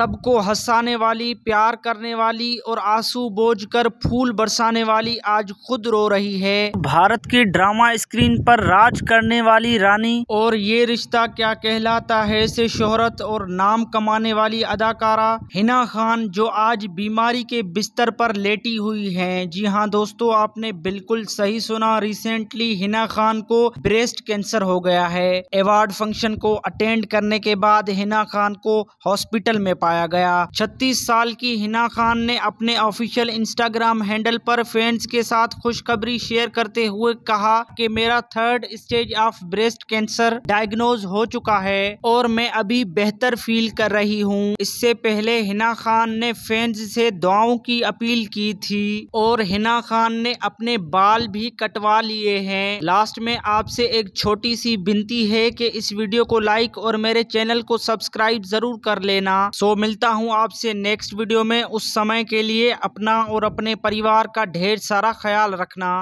सबको हंसाने वाली प्यार करने वाली और आंसू बोझ कर फूल बरसाने वाली आज खुद रो रही है भारत की ड्रामा स्क्रीन पर राज करने वाली रानी और ये रिश्ता क्या कहलाता है से शोहरत और नाम कमाने वाली अदाकारा हिना खान जो आज बीमारी के बिस्तर पर लेटी हुई हैं जी हाँ दोस्तों आपने बिल्कुल सही सुना रिसेंटली हिना खान को ब्रेस्ट कैंसर हो गया है अवार्ड फंक्शन को अटेंड करने के बाद हिना खान को हॉस्पिटल में पाया पाया गया 36 साल की हिना खान ने अपने ऑफिशियल इंस्टाग्राम हैंडल पर फैंस के साथ खुशखबरी शेयर करते हुए कहा कि मेरा third stage of breast cancer diagnose हो चुका है और मैं अभी बेहतर फील कर रही हूँ इससे पहले हिना खान ने फैंस से दुआओं की अपील की थी और हिना खान ने अपने बाल भी कटवा लिए हैं लास्ट में आपसे एक छोटी सी विनती है कि इस वीडियो को लाइक और मेरे चैनल को सब्सक्राइब जरूर कर लेना सो मिलता हूँ आपसे नेक्स्ट वीडियो में उस समय के लिए अपना और अपने परिवार का ढेर सारा ख्याल रखना